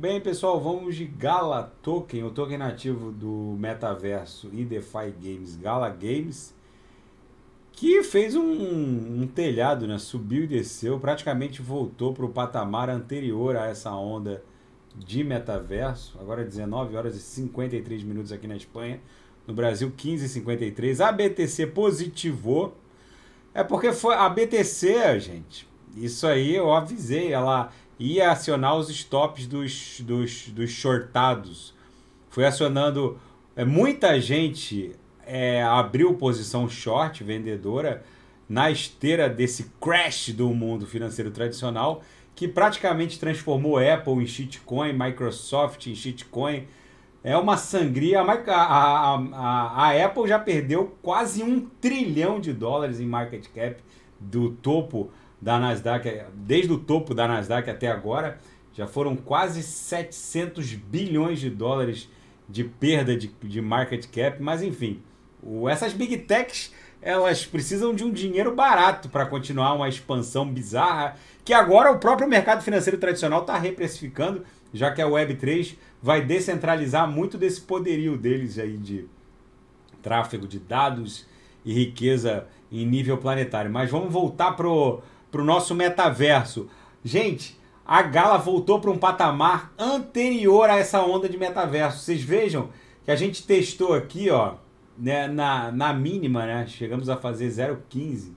Bem, pessoal, vamos de Gala Token, o token nativo do metaverso e DeFi Games, Gala Games, que fez um, um telhado, né? subiu e desceu, praticamente voltou para o patamar anterior a essa onda de metaverso. Agora 19 horas e 53 minutos aqui na Espanha, no Brasil 15 e 53. A BTC positivou, é porque foi a BTC, gente. Isso aí eu avisei, ela ia acionar os stops dos, dos, dos shortados. Foi acionando. É, muita gente é, abriu posição short, vendedora, na esteira desse crash do mundo financeiro tradicional, que praticamente transformou Apple em shitcoin, Microsoft em shitcoin. É uma sangria. A, a, a, a Apple já perdeu quase um trilhão de dólares em market cap do topo da Nasdaq, desde o topo da Nasdaq até agora, já foram quase 700 bilhões de dólares de perda de, de market cap, mas enfim, o, essas big techs elas precisam de um dinheiro barato para continuar uma expansão bizarra, que agora o próprio mercado financeiro tradicional está reprecificando, já que a Web3 vai descentralizar muito desse poderio deles aí de tráfego de dados e riqueza em nível planetário. Mas vamos voltar pro para o nosso metaverso. Gente, a Gala voltou para um patamar anterior a essa onda de metaverso. Vocês vejam que a gente testou aqui, ó, né, na, na mínima, né? Chegamos a fazer 0,15.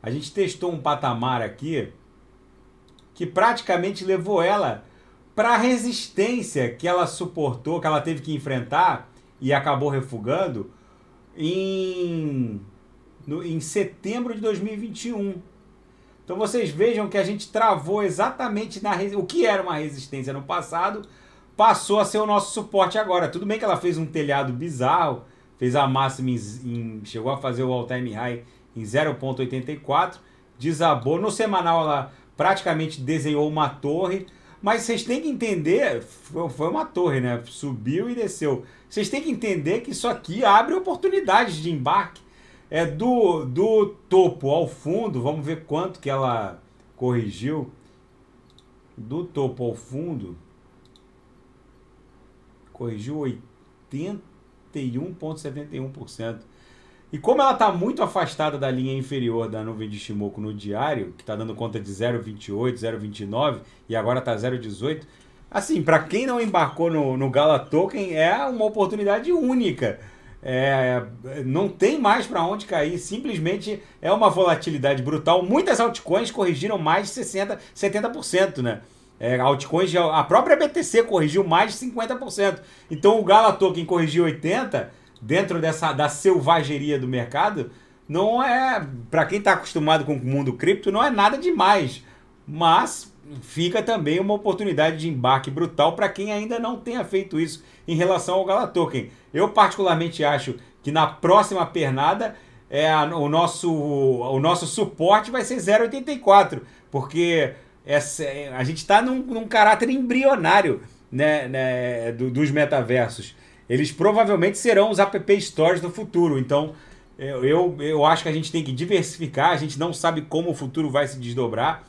A gente testou um patamar aqui que praticamente levou ela para a resistência que ela suportou, que ela teve que enfrentar e acabou refugando em, no, em setembro de 2021. Então vocês vejam que a gente travou exatamente na o que era uma resistência no passado, passou a ser o nosso suporte agora. Tudo bem que ela fez um telhado bizarro, fez a máxima em, em, chegou a fazer o all-time high em 0.84, desabou no semanal ela praticamente desenhou uma torre, mas vocês têm que entender, foi uma torre, né? Subiu e desceu. Vocês têm que entender que isso aqui abre oportunidades de embarque é do, do topo ao fundo, vamos ver quanto que ela corrigiu. Do topo ao fundo, corrigiu 81,71%. E como ela está muito afastada da linha inferior da nuvem de Shimoku no diário, que está dando conta de 0,28, 0,29 e agora está 0,18, assim, para quem não embarcou no, no Gala Token, é uma oportunidade única é, é, não tem mais para onde cair, simplesmente é uma volatilidade brutal. Muitas altcoins corrigiram mais de 60%, 70%, né? É, altcoins, a própria BTC corrigiu mais de 50%. Então o Gala Token corrigiu 80% dentro dessa da selvageria do mercado. Não é, para quem está acostumado com o mundo cripto, não é nada demais. Mas fica também uma oportunidade de embarque brutal para quem ainda não tenha feito isso em relação ao Galatoken. Eu particularmente acho que na próxima pernada é, o, nosso, o nosso suporte vai ser 0,84, porque essa, é, a gente está num, num, caráter embrionário né, né, do, dos metaversos. Eles provavelmente serão os app stores do futuro, então é, eu, eu acho que a gente tem que diversificar, a gente não sabe como o futuro vai se desdobrar,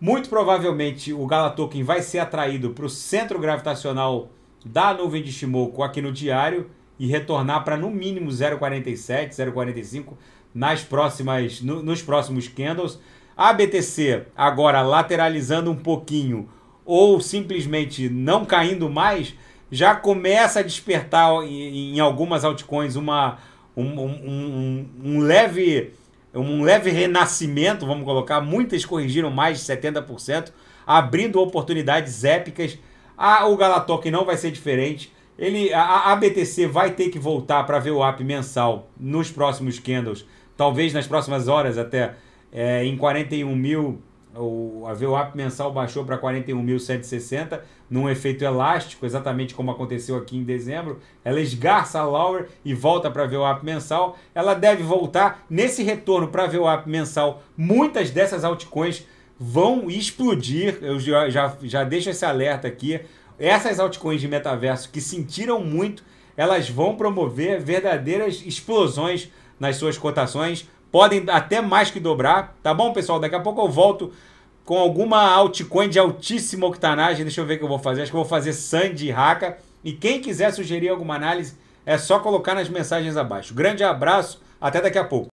muito provavelmente o Galatoken vai ser atraído para o centro gravitacional da nuvem de Shimoku aqui no diário e retornar para no mínimo 0,47, 0,45 nas próximas, no, nos próximos candles. A BTC agora lateralizando um pouquinho ou simplesmente não caindo mais, já começa a despertar em, em algumas altcoins uma, um, um, um, um leve um leve renascimento, vamos colocar, muitas corrigiram mais de 70%, abrindo oportunidades épicas. Ah, o Galatoque não vai ser diferente. Ele, a, a BTC vai ter que voltar para ver o up mensal nos próximos candles, talvez nas próximas horas até, é, em 41 mil o, a VWAP mensal baixou para 41.160, num efeito elástico, exatamente como aconteceu aqui em dezembro. Ela esgarça a lower e volta para a VWAP mensal. Ela deve voltar nesse retorno para a VWAP mensal. Muitas dessas altcoins vão explodir. Eu já, já, já deixo esse alerta aqui. Essas altcoins de metaverso que sentiram muito, elas vão promover verdadeiras explosões nas suas cotações podem até mais que dobrar, tá bom, pessoal? Daqui a pouco eu volto com alguma altcoin de altíssima octanagem. Deixa eu ver o que eu vou fazer. Acho que eu vou fazer Sandy e Haka. E quem quiser sugerir alguma análise, é só colocar nas mensagens abaixo. Grande abraço, até daqui a pouco.